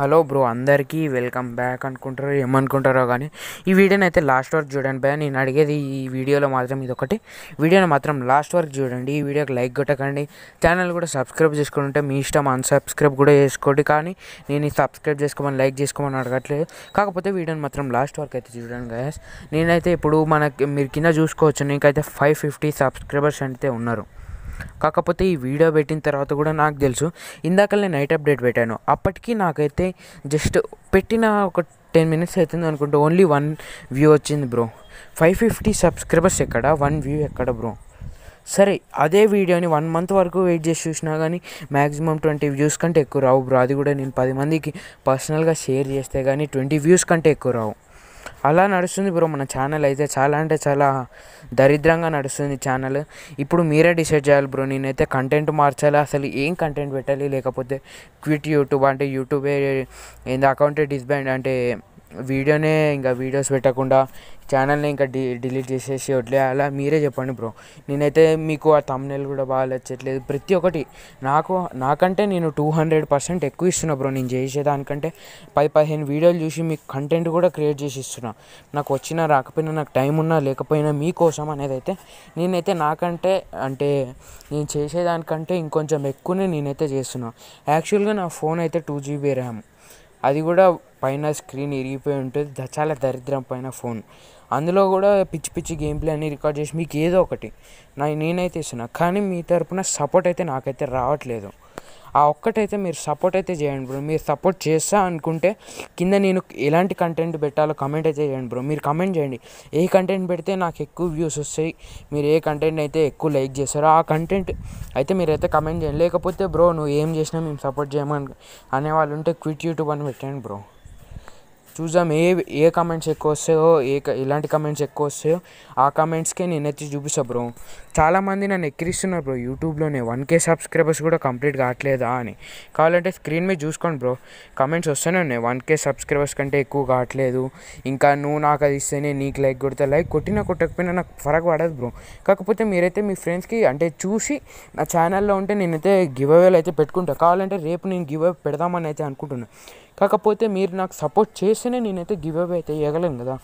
hello bro అందరికీ welcome back అనుకుంటారో ఏమనుకుంటారో కానీ ఈ వీడియోని అయితే లాస్ట్ వరకు చూడండి బాయ్ నేను అడిగేది ఈ వీడియోలో మాత్రం ఇది ఒకటి వీడియోని మాత్రం లాస్ట్ వరకు చూడండి ఈ వీడియోకి లైక్ కొట్టకండి ఛానల్ కూడా సబ్స్క్రైబ్ చేసుకుని ఉంటే మీ ఇష్టం అన్సబ్స్క్రైబ్ కూడా చేసుకోండి కానీ నేను సబ్స్క్రైబ్ చేసుకోమని లైక్ చేసుకోమని అడగట్లేదు కాకపోతే వీడియోని మాత్రం లాస్ట్ వరకు అయితే చూడండి గాయస్ నేనైతే ఇప్పుడు మనకి మీరు కింద చూసుకోవచ్చు నీకైతే ఫైవ్ ఫిఫ్టీ సబ్స్క్రైబర్స్ అంటే ఉన్నారు కాకపోతే ఈ వీడియో పెట్టిన తర్వాత కూడా నాకు తెలుసు ఇందాక నేను నైట్ అప్డేట్ పెట్టాను అప్పటికి నాకైతే జస్ట్ పెట్టిన ఒక టెన్ మినిట్స్ అవుతుంది అనుకుంటే ఓన్లీ వన్ వ్యూ వచ్చింది బ్రో ఫైవ్ ఫిఫ్టీ సబ్స్క్రైబర్స్ ఎక్కడ వన్ వ్యూ ఎక్కడ బ్రో సరే అదే వీడియోని వన్ మంత్ వరకు వెయిట్ చేసి చూసినా కానీ మ్యాక్సిమం ట్వంటీ వ్యూస్ కంటే ఎక్కువ రావు బ్రో అది కూడా నేను పది మందికి పర్సనల్గా షేర్ చేస్తే కానీ ట్వంటీ వ్యూస్ కంటే ఎక్కువ రావు అలా నడుస్తుంది బ్రో మన ఛానల్ అయితే చాలా అంటే చాలా దరిద్రంగా నడుస్తుంది ఛానల్ ఇప్పుడు మీరే డిసైడ్ చేయాలి బ్రో నేనైతే కంటెంట్ మార్చాలి అసలు ఏం కంటెంట్ పెట్టాలి లేకపోతే క్విట్ యూట్యూబ్ అంటే యూట్యూబే ఏంది అకౌంటే డిస్బ్యాండ్ అంటే వీడియోనే ఇంకా వీడియోస్ పెట్టకుండా ఛానల్ని ఇంకా డి డిలీట్ చేసేసి వదిలేయాలా మీరే చెప్పండి బ్రో నేనైతే మీకు ఆ తమ్నెల్ కూడా బాగా నచ్చట్లేదు ప్రతి ఒక్కటి నాకు నాకంటే నేను టూ హండ్రెడ్ పర్సెంట్ ఎక్కువ ఇస్తున్నా బ్రో నేను చేసేదానికంటే పది పదిహేను వీడియోలు చూసి మీకు కంటెంట్ కూడా క్రియేట్ చేసి ఇస్తున్నా నాకు వచ్చినా రాకపోయినా నాకు టైం ఉన్నా లేకపోయినా మీకోసం అనేది అయితే నేనైతే నాకంటే అంటే నేను చేసేదానికంటే ఇంకొంచెం ఎక్కువనే నేనైతే చేస్తున్నా యాక్చువల్గా నా ఫోన్ అయితే టూ జీబీ ర్యామ్ అది కూడా పైన స్క్రీన్ విరిగిపోయి ఉంటుంది చాలా దరిద్రం పైన ఫోన్ అందులో కూడా పిచ్చి పిచ్చి గేమ్ ప్లే అన్ని రికార్డ్ చేసి మీకు ఏదో ఒకటి నా నేనైతే ఇస్తున్నా కానీ మీ తరపున సపోర్ట్ అయితే నాకైతే రావట్లేదు ఆ ఒక్కటైతే మీరు సపోర్ట్ అయితే చేయండి బ్రో మీరు సపోర్ట్ చేస్తా అనుకుంటే కింద నేను ఎలాంటి కంటెంట్ పెట్టాలో కమెంట్ అయితే చేయండి బ్రో మీరు కమెంట్ చేయండి ఏ కంటెంట్ పెడితే నాకు ఎక్కువ వ్యూస్ వస్తాయి మీరు ఏ కంటెంట్ అయితే ఎక్కువ లైక్ చేస్తారో ఆ కంటెంట్ అయితే మీరైతే కమెంట్ చేయండి లేకపోతే బ్రో నువ్వు ఏం చేసినా మేము సపోర్ట్ చేయమని అనేవాళ్ళు ఉంటే క్విట్ యూట్యూబ్ అని పెట్టండి బ్రో చూద్దాం ఏ ఏ కామెంట్స్ ఎక్కువ వస్తాయో ఏ ఎలాంటి కామెంట్స్ ఎక్కువ వస్తాయో ఆ కామెంట్స్కే నేనైతే చూపిస్తా బ్రో చాలామంది నన్ను ఎక్కిరిస్తున్నారు బ్రో యూట్యూబ్లోనే వన్ కే సబ్స్క్రైబర్స్ కూడా కంప్లీట్ కావట్లేదా అని కావాలంటే స్క్రీన్ మీద చూసుకోండి బ్రో కమెంట్స్ వస్తూనే ఉన్నాయి వన్ కే సబ్స్క్రైబర్స్ కంటే ఎక్కువ కావట్లేదు ఇంకా నువ్వు నాకు అది ఇస్తేనే నీకు లైక్ కొడితే లైక్ కొట్టినా కొట్టకపోయినా నాకు ఫరక్ పడదు బ్రో కాకపోతే మీరైతే మీ ఫ్రెండ్స్కి అంటే చూసి నా ఛానల్లో ఉంటే నేనైతే గివ్ అవేలు అయితే పెట్టుకుంటాను కావాలంటే రేపు నేను గివ్ అవే పెడదామని అయితే అనుకుంటున్నాను కాకపోతే మీరు నాకు సపోర్ట్ చేసి చేస్తేనే నేనైతే గివ్ అవే అయితే ఇవ్వగలను కదా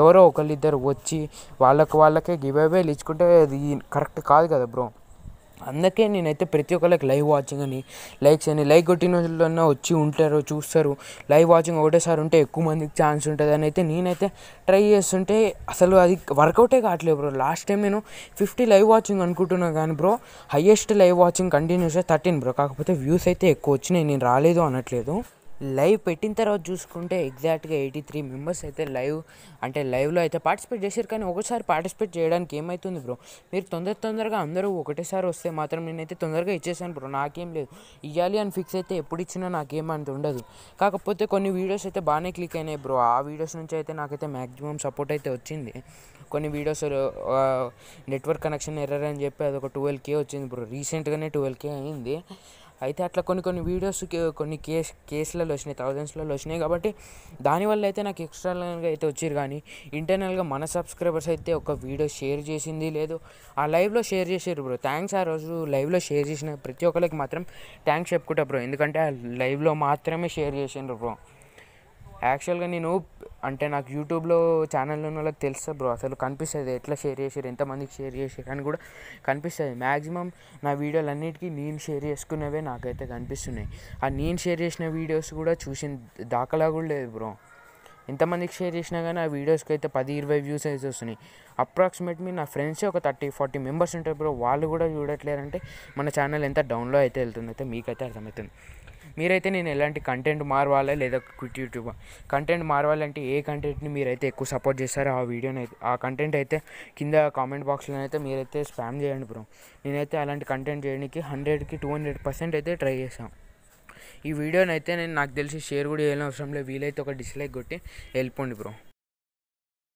ఎవరో ఇద్దరు వచ్చి వాళ్ళకి వాళ్ళకే గివ్ అవేలు ఇచ్చుకుంటే అది కరెక్ట్ కాదు కదా బ్రో అందుకే నేనైతే ప్రతి ఒక్కరికి లైవ్ వాచింగ్ అని లైక్స్ అని లైక్ కొట్టిన వాళ్ళన్నా వచ్చి ఉంటారు చూస్తారు లైవ్ వాచింగ్ ఒకటేసారి ఉంటే ఎక్కువ మందికి ఛాన్స్ ఉంటుంది అని అయితే నేనైతే ట్రై చేస్తుంటే అసలు అది వర్కౌటే కావట్లేదు బ్రో లాస్ట్ టైం నేను ఫిఫ్టీ లైవ్ వాచింగ్ అనుకుంటున్నా కానీ బ్రో హయ్యెస్ట్ లైవ్ వాచింగ్ కంటిన్యూస్గా థర్టీన్ బ్రో కాకపోతే వ్యూస్ అయితే ఎక్కువ వచ్చినాయి నేను రాలేదు అనట్లేదు లైవ్ పెట్టిన తర్వాత చూసుకుంటే ఎగ్జాక్ట్గా ఎయిటీ త్రీ మెంబర్స్ అయితే లైవ్ అంటే లైవ్లో అయితే పార్టిసిపేట్ చేశారు కానీ ఒకసారి పార్టిసిపేట్ చేయడానికి ఏమవుతుంది బ్రో మీరు తొందర తొందరగా అందరూ ఒకటేసారి వస్తే మాత్రం నేనైతే తొందరగా ఇచ్చేసాను బ్రో నాకేం లేదు ఇవ్వాలి అని ఫిక్స్ అయితే ఎప్పుడు ఇచ్చినా నాకేం అంత ఉండదు కాకపోతే కొన్ని వీడియోస్ అయితే బాగానే క్లిక్ అయినాయి బ్రో ఆ వీడియోస్ నుంచి అయితే నాకైతే మ్యాక్సిమం సపోర్ట్ అయితే వచ్చింది కొన్ని వీడియోస్ నెట్వర్క్ కనెక్షన్ ఎర్రర్ అని చెప్పి అది ఒక ట్వెల్వ్ కే వచ్చింది బ్రో రీసెంట్గానే ట్వెల్వ్ కే అయింది అయితే అట్లా కొన్ని కొన్ని వీడియోస్ కొన్ని కేస్ కేసులలో వచ్చినాయి థౌజండ్స్లలో వచ్చినాయి కాబట్టి దానివల్ల అయితే నాకు ఎక్స్టర్నల్గా అయితే వచ్చారు కానీ ఇంటర్నల్గా మన సబ్స్క్రైబర్స్ అయితే ఒక వీడియో షేర్ చేసింది లేదు ఆ లైవ్లో షేర్ చేశారు బ్రో థ్యాంక్స్ ఆ రోజు లైవ్లో షేర్ చేసిన ప్రతి ఒక్కరికి మాత్రం థ్యాంక్స్ చెప్పుకుంటా బ్రో ఎందుకంటే ఆ లైవ్లో మాత్రమే షేర్ చేసిండ్రు బ్రో యాక్చువల్గా నేను అంటే నాకు యూట్యూబ్లో ఛానల్ ఉన్న వాళ్ళకి తెలుస్తుంది బ్రో అసలు కనిపిస్తుంది ఎట్లా షేర్ చేసారు ఎంతమందికి షేర్ చేసారు అని కూడా కనిపిస్తుంది మ్యాక్సిమం నా వీడియోలు అన్నిటికీ నేను షేర్ చేసుకునేవే నాకైతే కనిపిస్తున్నాయి ఆ నేను షేర్ చేసిన వీడియోస్ కూడా చూసిన దాఖలా కూడా లేదు బ్రో ఎంతమందికి షేర్ చేసినా కానీ ఆ వీడియోస్కి అయితే పది ఇరవై వ్యూస్ అయితే వస్తున్నాయి అప్రాక్సిమేట్లీ నా ఫ్రెండ్స్ ఒక థర్టీ ఫార్టీ మెంబర్స్ ఉంటారు బ్రో వాళ్ళు కూడా చూడట్లేరంటే మన ఛానల్ ఎంత డౌన్లో అయితే వెళ్తుందో మీకైతే అర్థమవుతుంది మీరైతే నేను ఎలాంటి కంటెంట్ మారవాలా లేదా క్విట్ యూట్యూబ్ కంటెంట్ మారవాలంటే ఏ కంటెంట్ని మీరైతే ఎక్కువ సపోర్ట్ చేస్తారో ఆ వీడియోని అయితే ఆ కంటెంట్ అయితే కింద కామెంట్ బాక్స్లో అయితే మీరైతే స్పామ్ చేయండి బ్రో నేనైతే అలాంటి కంటెంట్ చేయడానికి హండ్రెడ్కి టూ హండ్రెడ్ పర్సెంట్ అయితే ట్రై చేశాను ఈ వీడియోని అయితే నేను నాకు తెలిసి షేర్ కూడా చేయాలని అవసరం లేదు వీలైతే ఒక డిస్లైక్ కొట్టి వెళ్ళిపోండి బ్రో